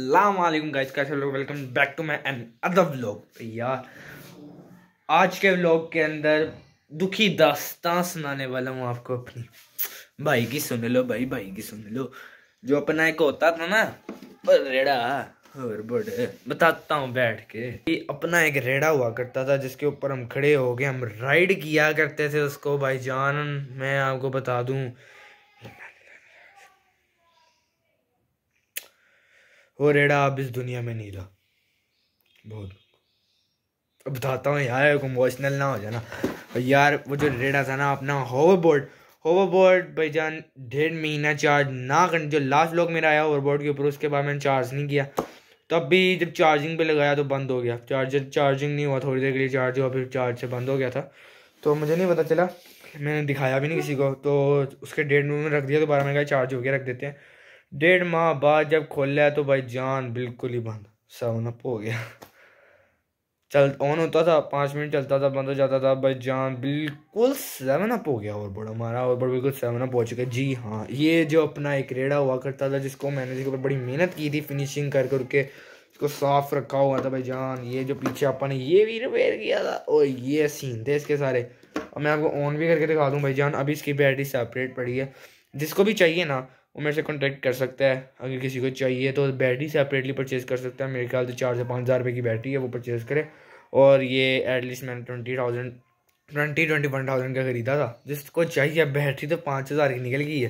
अल्लाम गाइस कैसे लोग वेलकम बैक टू माई एन अदब व्लॉग यार आज के व्लॉग के अंदर दुखी दास्तान सुनाने वाला हूँ आपको अपनी भाई की सुन लो भाई भाई की सुन लो जो अपना एक होता था ना रेड़ा और बड़े बताता हूँ बैठ के कि अपना एक रेड़ा हुआ करता था जिसके ऊपर हम खड़े हो गए हम राइड किया करते थे उसको भाई जान मैं आपको बता दूँ वो रेड़ा अब इस दुनिया में नहीं रहा बहुत अब बताता हूँ यार इमोशनल ना हो जाना और यार वो जो रेड़ा था ना अपना होवर बोर्ड होवर बोर्ड भाई जान डेढ़ महीना चार्ज ना कर जो लास्ट लोग मेरा आया होवर बोर्ड के ऊपर उसके बाद मैंने चार्ज नहीं किया तब तो भी जब चार्जिंग पे लगाया तो बंद हो गया चार्जर चार्जिंग नहीं हुआ थोड़ी देर के लिए चार्ज हुआ फिर चार्ज से बंद हो गया था तो मुझे नहीं पता चला मैंने दिखाया भी नहीं किसी को तो उसके डेढ़ में रख दिया दोबारा मैंने कहा चार्ज हो गया रख देते हैं डेढ़ माह बाद जब खोला तो भाई जान बिल्कुल ही बंद सेवन अप हो गया चल ऑन होता था पाँच मिनट चलता था बंद हो जाता था भाई जान बिल्कुल सेवन अप हो गया और बड़ा हमारा और बड़ा बिल्कुल सेवन अप हो चुका जी हाँ ये जो अपना एक रेड़ा हुआ करता था जिसको मैंने जिसके ऊपर बड़ी मेहनत की थी फिनिशिंग कर करके इसको साफ रखा हुआ था भाई जान ये जो पीछे आपा ने ये भी रिपेयर किया था और ये सीन थे इसके सारे और मैं आपको ऑन भी करके दिखा दूँ भाई जान अभी इसकी बैटरी सेपरेट पड़ी है जिसको भी चाहिए ना वो मेरे से कॉन्टेक्ट कर सकता है अगर किसी को चाहिए तो बैटरी सेपरेटली परचेज़ कर सकता है मेरे ख्याल से चार से पाँच हज़ार रुपये की बैटरी है वो परचेज़ करे और ये एटलीस्ट मैंने twenty thousand twenty twenty one thousand का ख़रीदा था जिसको चाहिए बैटरी तो पाँच हज़ार की निकल गई है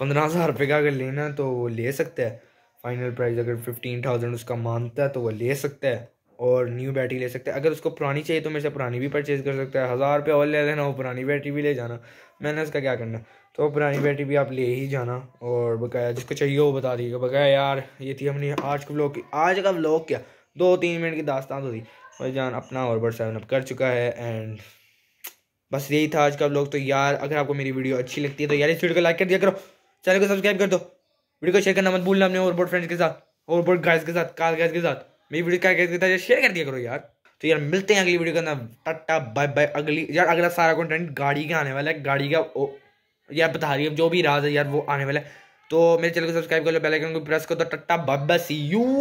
पंद्रह हज़ार रुपये का अगर लेना तो वो ले सकता है फाइनल प्राइस अगर फिफ्टीन थाउजेंड उसका मानता है तो वो ले सकता है और न्यू बैटरी ले सकते हैं अगर उसको पुरानी चाहिए तो मेरे से पुरानी भी परचेज़ कर सकता है हज़ार रुपये और ले लेना वो पुरानी बैटरी भी ले जाना मैंने उसका क्या करना तो पुरानी बैटरी भी आप ले ही जाना और बकाया जिसको चाहिए वो बता दीजिएगा बकाया यार ये थी हमने आज का ब्लॉग की आज का ब्लॉग क्या दो तीन मिनट की दास्तान होती तो भाई जान अपना और बट सेवन अप कर चुका है एंड बस यही था आज का ब्लॉग तो यार अगर आपको मेरी वीडियो अच्छी लगती है तो यार इस वीडियो को लाइक कर दिया करो चैनल को सब्सक्राइब कर दो वीडियो को शेयर करना मत भूलना अपने और बोर्ड फ्रेंड्स के साथ और बोर्ड गाइस के साथ कार गाइस के साथ मेरी वीडियो क्या कहते थे शेयर कर दिया करो यार तो यार मिलते हैं अगली वीडियो के अंदर टट्टा बाय बाय अगली यार अगला सारा कंटेंट गाड़ी का आने वाला है गाड़ी का ओ, यार बता रही है जो भी राज है यार वो आने वाला है तो मेरे चैनल को सब्सक्राइब कर लो बेल आइकन को प्रेस कर दो टट्टा बाय बाय सी यू